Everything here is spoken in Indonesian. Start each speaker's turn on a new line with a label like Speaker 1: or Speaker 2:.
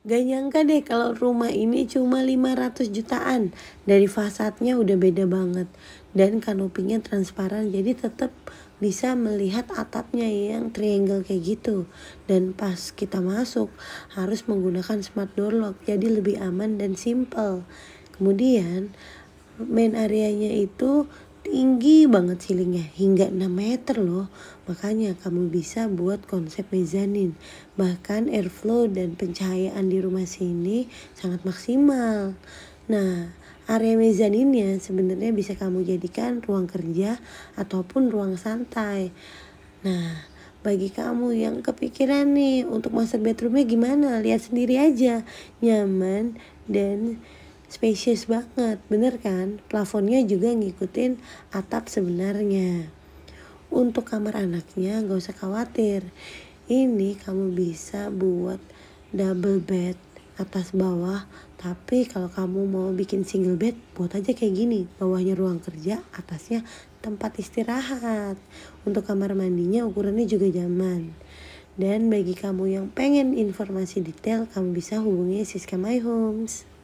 Speaker 1: Gak nyangka deh kalau rumah ini cuma 500 jutaan. Dari fasadnya udah beda banget. Dan kanopinya transparan jadi tetap bisa melihat atapnya yang triangle kayak gitu. Dan pas kita masuk harus menggunakan smart door lock jadi lebih aman dan simple. Kemudian main areanya itu tinggi banget silingnya hingga 6 meter loh makanya kamu bisa buat konsep mezzanine bahkan airflow dan pencahayaan di rumah sini sangat maksimal nah Area mezzaninnya sebenarnya bisa kamu jadikan ruang kerja ataupun ruang santai. Nah, bagi kamu yang kepikiran nih untuk master bedroomnya gimana, lihat sendiri aja. Nyaman dan spesies banget, bener kan? Plafonnya juga ngikutin atap sebenarnya. Untuk kamar anaknya gak usah khawatir. Ini kamu bisa buat double bed atas bawah. Tapi kalau kamu mau bikin single bed, buat aja kayak gini. Bawahnya ruang kerja, atasnya tempat istirahat. Untuk kamar mandinya ukurannya juga zaman. Dan bagi kamu yang pengen informasi detail, kamu bisa hubungi Siska My Homes.